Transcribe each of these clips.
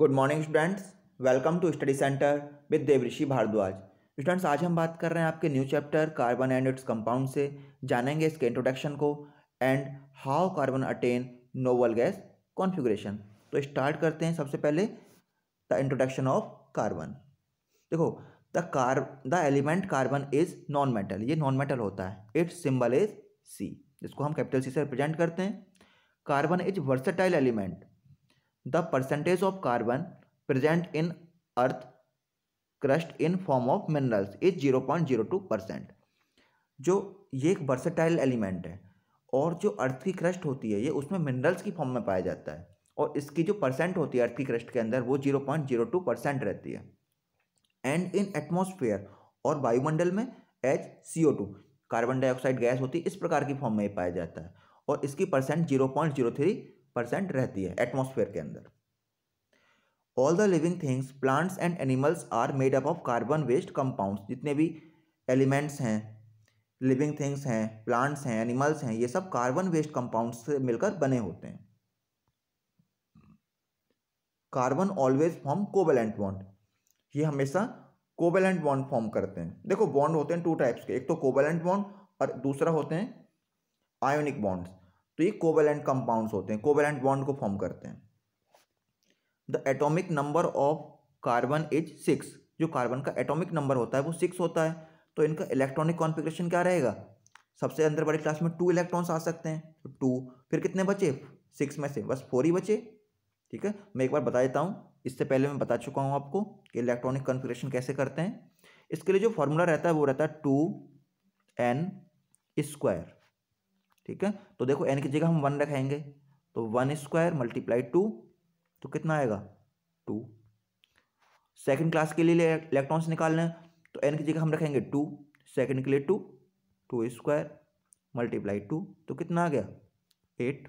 good morning students welcome to study centre with Devrishi Bhardwaj students आज हम बात कर रहे हैं आपके new chapter carbon and its compound से जानेंगे इसके इंट्रोडक्शन को and how carbon attain noble gas configuration तो स्टार्ट करते हैं सबसे पहले द इंट्रोडक्शन ऑफ कार्बन देखो the car the element carbon is non metal ये नॉन मेटल होता है इट्स सिम्बल इज सी जिसको हम कैपिटल सी से रिप्रेजेंट करते हैं carbon is versatile element the percentage of carbon present in earth crust in form of minerals is zero point zero two percent जो ये एक वर्सेटाइल एलिमेंट है और जो अर्थ की क्रस्ट होती है ये उसमें मिनरल्स की फॉर्म में पाया जाता है और इसकी जो परसेंट होती है अर्थ की क्रस्ट के अंदर वो zero point zero two percent रहती है एंड इन एटमोसफेयर और वायुमंडल में H C O two carbon dioxide gas होती है इस प्रकार की फॉर्म में पाया जाता है और इसकी percent zero point zero three percent रहती है एटमॉस्फेयर के अंदर all the living things plants and animals are made up of carbon based compounds जितने भी एलिमेंट्स हैं लिविंग थिंग्स हैं प्लांट्स हैं एनिमल्स हैं ये सब कार्बन वेस्ट कंपाउंड्स से मिलकर बने होते हैं carbon always form covalent bond ये हमेशा कोवेलेंट बॉन्ड फॉर्म करते हैं देखो बॉन्ड होते हैं टू टाइप्स के एक तो कोवेलेंट बॉन्ड और दूसरा होते हैं आयोनिक बॉन्ड्स तो ये कोवेलेंट कंपाउंड्स होते हैं कोवेलेंट बॉन्ड को फॉर्म करते हैं the atomic number of carbon is six जो कार्बन का एटॉमिक नंबर होता है वो सिक्स होता है तो इनका इलेक्ट्रॉनिक कॉन्फ़िगरेशन क्या रहेगा सबसे अंदर बड़ी क्लास में टू इलेक्ट्रॉन्स आ सकते हैं तो टू फिर कितने बचे सिक्स में से बस फोर ही बचे ठीक है मैं एक बार बता देता हूँ इससे पहले मैं बता चुका हूँ आपको कि इलेक्ट्रॉनिक कॉन्फ़िगरेशन कैसे करते हैं इसके लिए जो फॉर्मूला रहता है वो रहता है टू एन स्क्वायर ठीक है तो देखो एन की जगह हम वन रखेंगे तो वन स्क्वायर मल्टीप्लाई टू तो कितना आएगा टू सेकेंड क्लास के लिए इलेक्ट्रॉन्स निकालने तो एन की जगह हम रखेंगे टू सेकेंड के लिए two two square multiply two तो कितना आ गया एट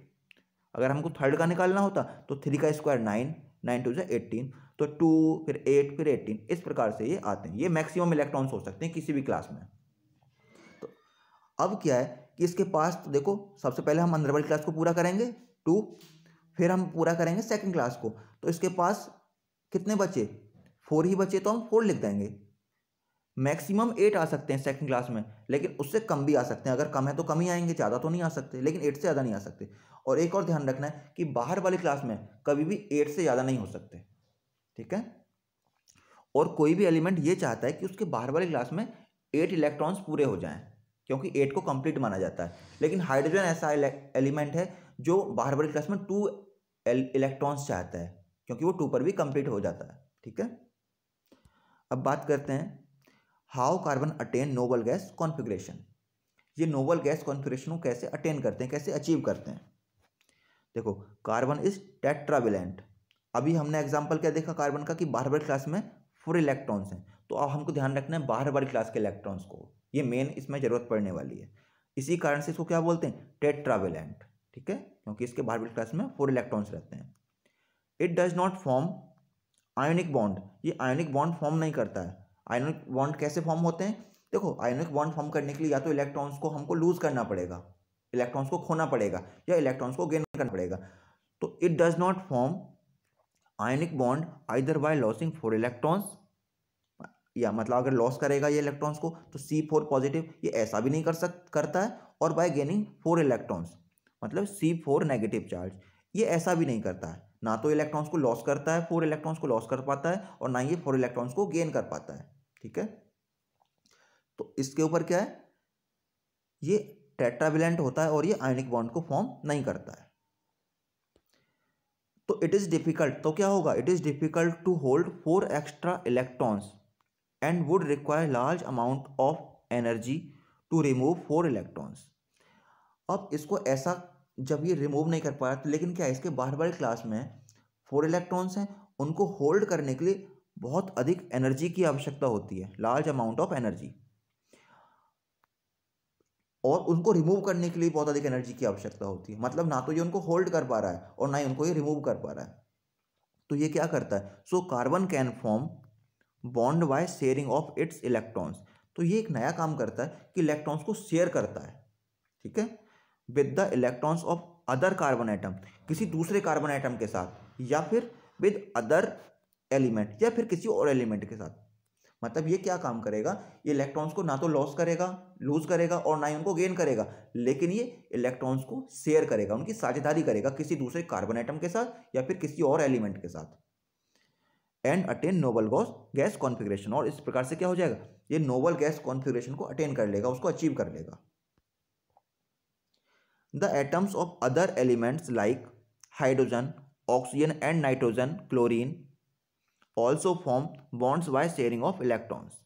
अगर हमको थर्ड का निकालना होता तो थ्री का स्क्वायर नाइन नाइन टू जो एट्टीन तो टू फिर एट फिर एट्टीन इस प्रकार से ये आते हैं ये मैक्सिमम इलेक्ट्रॉन्स हो सकते हैं किसी भी क्लास में अब क्या है कि इसके पास तो देखो सबसे पहले हम अंदर क्लास को पूरा करेंगे टू फिर हम पूरा करेंगे सेकंड क्लास को तो इसके पास कितने बचे फोर ही बचे तो हम फोर लिख देंगे मैक्सिमम एट आ सकते हैं सेकंड क्लास में लेकिन उससे कम भी आ सकते हैं अगर कम है तो कम ही आएंगे ज़्यादा तो नहीं आ सकते लेकिन एट से ज़्यादा नहीं आ सकते और एक और ध्यान रखना है कि बाहर वाली क्लास में कभी भी एट से ज़्यादा नहीं हो सकते ठीक है और कोई भी एलिमेंट ये चाहता है कि उसके बाहर वाली क्लास में एट इलेक्ट्रॉन्स पूरे हो जाएँ क्योंकि एट को कंप्लीट माना जाता है लेकिन हाइड्रोजन ऐसा एलिमेंट है जो बाहर बड़ी क्लास में टू इलेक्ट्रॉन्स चाहता है क्योंकि वो टू पर भी कंप्लीट हो जाता है ठीक है अब बात करते हैं how carbon attain noble gas configuration ये नोबल गैस कॉन्फिग्रेशन को कैसे अटेन करते हैं कैसे अचीव करते हैं देखो कार्बन इज टेट्राविलेंट अभी हमने एग्जाम्पल क्या देखा कार्बन का कि बाहर बड़ी क्लास में फोर इलेक्ट्रॉन्स हैं तो अब हमको ध्यान रखना है बाहर बड़ी क्लास के इलेक्ट्रॉन्स को ये मेन इसमें ज़रूरत पड़ने वाली है इसी कारण से इसको क्या बोलते हैं टेट्रावेलेंट ठीक है क्योंकि इसके बाहर क्लास में फोर इलेक्ट्रॉन्स रहते हैं it does not form ionic bond ये आयोनिक बॉन्ड फॉर्म नहीं करता है आयोनिक बॉन्ड कैसे फॉर्म होते हैं देखो आयोनिक बॉन्ड फॉर्म करने के लिए या तो इलेक्ट्रॉन्स को हमको लूज़ करना पड़ेगा इलेक्ट्रॉन्स को खोना पड़ेगा या इलेक्ट्रॉन्स को गेन करना पड़ेगा तो it does not form ionic bond either by losing four electrons या मतलब अगर लॉस करेगा ये इलेक्ट्रॉन्स को तो सी फोर पॉजिटिव ये ऐसा भी नहीं कर सक करता है और बाय गेनिंग फोर इलेक्ट्रॉन्स मतलब सी फोर नेगेटिव चार्ज ये ऐसा भी नहीं करता है ना तो इलेक्ट्रॉन्स को लॉस करता है फोर इलेक्ट्रॉन्स को लॉस कर पाता है और ना ही फोर इलेक्ट्रॉन्स को गेन कर पाता है ठीक है तो इसके ऊपर क्या है ये टेट्राविलेंट होता है और ये आयनिक बॉन्ड को फॉर्म नहीं करता है तो इट इज़ डिफिकल्ट तो क्या होगा it is difficult to hold four extra electrons and would require large amount of energy to remove four electrons अब इसको ऐसा जब ये रिमूव नहीं कर पाया तो लेकिन क्या इसके बाहर बार क्लास में फोर इलेक्ट्रॉन्स हैं उनको होल्ड करने के लिए बहुत अधिक एनर्जी की आवश्यकता होती है लार्ज अमाउंट ऑफ एनर्जी और उनको रिमूव करने के लिए बहुत अधिक एनर्जी की आवश्यकता होती है मतलब ना तो ये उनको होल्ड कर पा रहा है और ना ही उनको ये रिमूव कर पा रहा है तो ये क्या करता है so carbon can form bond by sharing of its electrons तो ये एक नया काम करता है कि इलेक्ट्रॉन्स को शेयर करता है ठीक है with the electrons of other carbon atom किसी दूसरे कार्बन आइटम के साथ या फिर विद अदर एलिमेंट या फिर किसी और एलिमेंट के साथ मतलब ये क्या काम करेगा ये इलेक्ट्रॉन्स को ना तो लॉस करेगा लूज करेगा और ना ही उनको गेन करेगा लेकिन ये इलेक्ट्रॉन्स को शेयर करेगा उनकी साझेदारी करेगा किसी दूसरे कार्बन आइटम के साथ या फिर किसी और एलिमेंट के साथ and attain noble gas gas configuration और इस प्रकार से क्या हो जाएगा ये नोबल गैस कॉन्फिग्रेशन को अटेन कर लेगा उसको अचीव कर लेगा the atoms of other elements like hydrogen oxygen and nitrogen chlorine also form bonds by sharing of electrons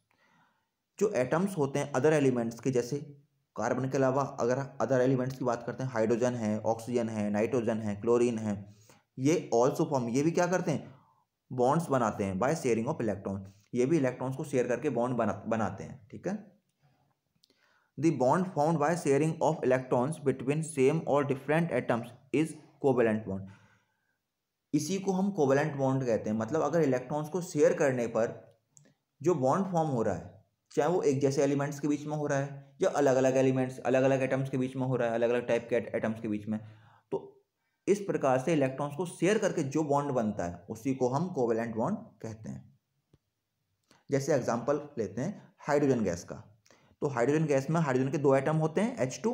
जो एटम्स होते हैं अदर एलिमेंट्स के जैसे कार्बन के अलावा अगर अदर एलिमेंट्स की बात करते हैं हाइड्रोजन है ऑक्सीजन है नाइट्रोजन है क्लोरीन है ये ऑल्सो फॉर्म ये भी क्या करते हैं बॉन्ड्स बनाते हैं बाय शेयरिंग ऑफ इलेक्ट्रॉन ये भी इलेक्ट्रॉन्स को शेयर करके बॉन्ड बना बनाते हैं ठीक है the bond found by sharing of electrons between same और different atoms is covalent bond इसी को हम कोवेलेंट बॉन्ड कहते हैं मतलब अगर इलेक्ट्रॉन्स को शेयर करने पर जो बॉन्ड फॉर्म हो रहा है चाहे वो एक जैसे एलिमेंट्स के बीच में हो रहा है या अलग अलग एलिमेंट्स अलग अलग एटम्स के बीच में हो रहा है अलग अलग टाइप के एटम्स के बीच में इस प्रकार से इलेक्ट्रॉन्स को शेयर करके जो बॉन्ड बनता है उसी को हम कोवेलेंट बॉन्ड कहते हैं जैसे एग्जाम्पल लेते हैं हाइड्रोजन गैस का तो हाइड्रोजन गैस में हाइड्रोजन के दो आइटम होते हैं एच टू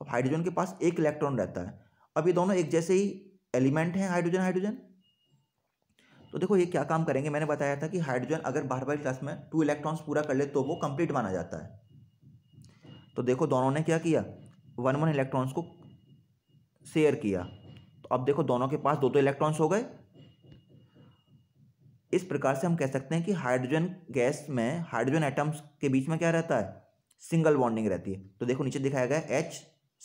अब हाइड्रोजन के पास एक इलेक्ट्रॉन रहता है अब ये दोनों एक जैसे ही एलिमेंट हैं हाइड्रोजन हाइड्रोजन तो देखो ये क्या काम करेंगे मैंने बताया था कि हाइड्रोजन अगर बार बार क्लास में टू इलेक्ट्रॉन्स पूरा कर ले तो वो कंप्लीट माना जाता है तो देखो दोनों ने क्या किया वन वन इलेक्ट्रॉन्स को शेयर किया तो अब देखो दोनों के पास दो तो इलेक्ट्रॉन्स हो गए इस प्रकार से हम कह सकते हैं कि हाइड्रोजन गैस में हाइड्रोजन एटम्स के बीच में क्या रहता है सिंगल बॉन्डिंग रहती है तो देखो नीचे दिखाया गया एच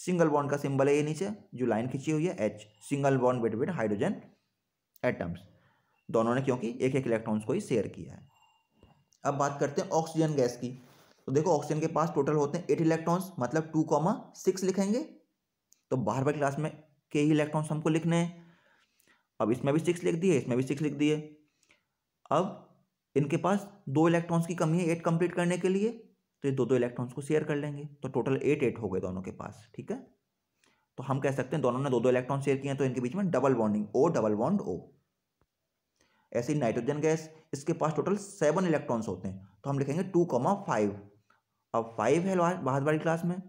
सिंगल बॉन्ड का सिंबल है ये नीचे जो लाइन खींची हुई है H single bond between hydrogen atoms दोनों ने क्योंकि एक एक इलेक्ट्रॉन्स को ही शेयर किया है अब बात करते हैं ऑक्सीजन गैस की तो देखो ऑक्सीजन के पास टोटल होते हैं एट इलेक्ट्रॉन्स मतलब टू कॉमा सिक्स लिखेंगे तो बार क्लास में के ही इलेक्ट्रॉन्स हमको लिखने हैं अब इसमें भी सिक्स लिख दिए इसमें भी सिक्स लिख दिए अब इनके पास दो इलेक्ट्रॉन्स की कमी है एट कंप्लीट करने के लिए तो ये दो दो इलेक्ट्रॉन्स को शेयर कर लेंगे तो टोटल एट एट हो गए दोनों के पास ठीक है तो हम कह सकते हैं दोनों ने दो दो इलेक्ट्रॉन शेयर किए हैं तो इनके बीच में double bonding O double bond O ऐसे नाइट्रोजन गैस इसके पास टोटल सेवन इलेक्ट्रॉन्स होते हैं तो हम लिखेंगे टू कॉमा फाइव अब फाइव है बारहवीं क्लास में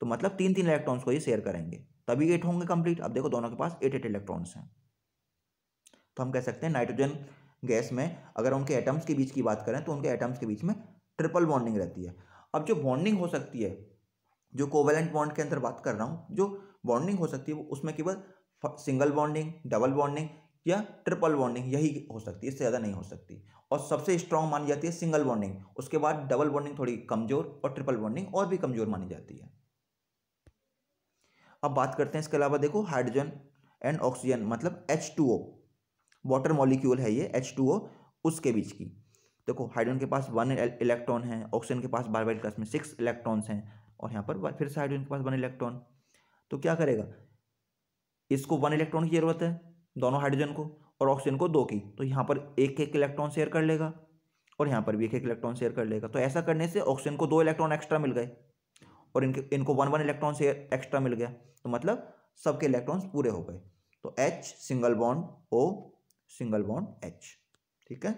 तो मतलब तीन तीन इलेक्ट्रॉन्स को ये शेयर करेंगे तभी एट होंगे कंप्लीट अब देखो दोनों के पास एट एट इलेक्ट्रॉन्स हैं तो हम कह सकते हैं नाइट्रोजन गैस में अगर उनके एटम्स के बीच की बात करें तो उनके एटम्स के बीच में ट्रिपल बॉन्डिंग रहती है अब जो बॉन्डिंग हो सकती है जो कोवेलेंट बॉन्ड के अंदर बात कर रहा हूँ जो बॉन्डिंग हो सकती है उसमें केवल सिंगल बॉन्डिंग डबल बॉन्डिंग या ट्रिपल बॉन्डिंग यही हो सकती है इससे ज़्यादा नहीं हो सकती और सबसे स्ट्रांग मानी जाती है सिंगल बॉन्डिंग उसके बाद डबल बॉन्डिंग थोड़ी कमज़ोर और ट्रिपल बॉन्डिंग और भी कमज़ोर मानी जाती है अब बात करते हैं इसके अलावा देखो हाइड्रोजन एंड ऑक्सीजन मतलब H two O water molecule है ये एच टू ओ उसके बीच की देखो हाइड्रोजन के पास वन इलेक्ट्रॉन e- है ऑक्सीजन के पास बार क्लास में सिक्स इलेक्ट्रॉन्स हैं और यहाँ पर फिर से हाइड्रोजन के पास वन इलेक्ट्रॉन तो क्या करेगा इसको वन इलेक्ट्रॉन की ज़रूरत है दोनों हाइड्रोजन को और ऑक्सीजन को दो की तो यहाँ पर एक एक इलेक्ट्रॉन शेयर कर लेगा और यहाँ पर भी एक एक इलेक्ट्रॉन शेयर कर लेगा तो ऐसा करने से ऑक्सीजन को दो इलेक्ट्रॉन एक्स्ट्रा मिल गए और इनके इनको वन वन इलेक्ट्रॉन से एक्स्ट्रा मिल गया तो मतलब सबके इलेक्ट्रॉन्स पूरे हो गए तो H single bond O single bond H ठीक है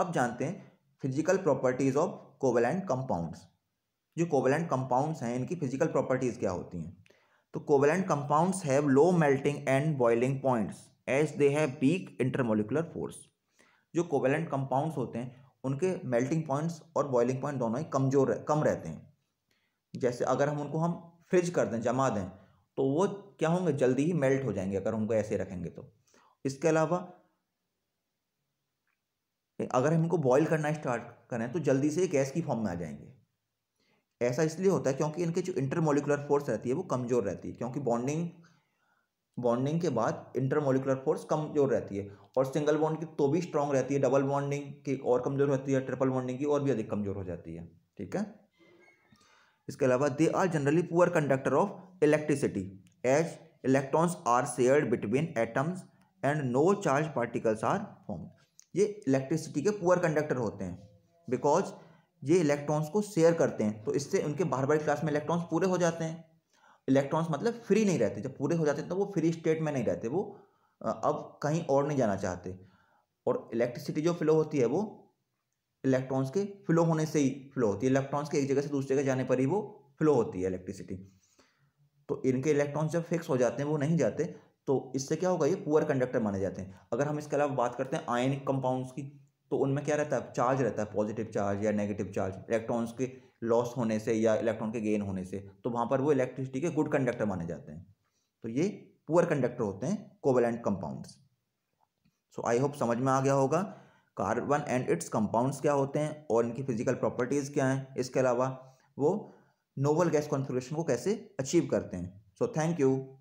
अब जानते हैं physical properties of covalent compounds जो कोवेलेंट कंपाउंड्स हैं इनकी फिजिकल प्रॉपर्टीज क्या होती हैं तो covalent compounds have low melting and boiling points as they have weak intermolecular force जो कोवेलेंट कंपाउंड्स होते हैं उनके मेल्टिंग पॉइंट्स और बॉइलिंग पॉइंट दोनों ही कमजोर कम रहते हैं जैसे अगर हम उनको हम फ्रिज कर दें जमा दें तो वो क्या होंगे जल्दी ही मेल्ट हो जाएंगे अगर उनको ऐसे रखेंगे तो इसके अलावा अगर हम इनको बॉईल करना स्टार्ट करें तो जल्दी से गैस की फॉर्म में आ जाएंगे ऐसा इसलिए होता है क्योंकि इनके जो इंटरमोलिकुलर फोर्स रहती है वो कमज़ोर रहती है क्योंकि बॉन्डिंग बॉन्डिंग के बाद इंटरमोलिकुलर फोर्स कमज़ोर रहती है और सिंगल बॉन्ड की तो भी स्ट्रांग रहती है डबल बॉन्डिंग की और कमज़ोर रहती है ट्रिपल बॉन्डिंग की और भी अधिक कमज़ोर हो जाती है ठीक है इसके अलावा they are generally poor conductor of electricity as electrons are shared between atoms and no charge particles are form ये इलेक्ट्रिसिटी के पुअर कंडक्टर होते हैं बिकॉज ये इलेक्ट्रॉन्स को शेयर करते हैं तो इससे उनके बार बार क्लास में इलेक्ट्रॉन्स पूरे हो जाते हैं इलेक्ट्रॉन्स मतलब फ्री नहीं रहते जब पूरे हो जाते हैं तो वो फ्री स्टेट में नहीं रहते वो अब कहीं और नहीं जाना चाहते और इलेक्ट्रिसिटी जो फ्लो होती है वो इलेक्ट्रॉन्स के फ्लो होने से ही फ्लो होती है इलेक्ट्रॉन्स के एक जगह से दूसरी जगह जाने पर ही वो फ्लो होती है इलेक्ट्रिसिटी तो इनके इलेक्ट्रॉन्स जब फिक्स हो जाते हैं वो नहीं जाते तो इससे क्या होगा ये पुअर कंडक्टर माने जाते हैं अगर हम इसके अलावा बात करते हैं आयनिक कंपाउंड्स की तो उनमें क्या रहता है चार्ज रहता है पॉजिटिव चार्ज या नेगेटिव चार्ज इलेक्ट्रॉन्स के लॉस होने से या इलेक्ट्रॉन के गेन होने से तो वहाँ पर वो इलेक्ट्रिसिटी के गुड कंडक्टर माने जाते हैं तो ये पुअर कंडक्टर होते हैं covalent compounds so I hope समझ में आ गया होगा कार्बन एंड इट्स कंपाउंड्स क्या होते हैं और इनकी फिजिकल प्रॉपर्टीज़ क्या हैं इसके अलावा वो नोवल गैस कॉन्फिग्रेशन को कैसे अचीव करते हैं सो थैंक यू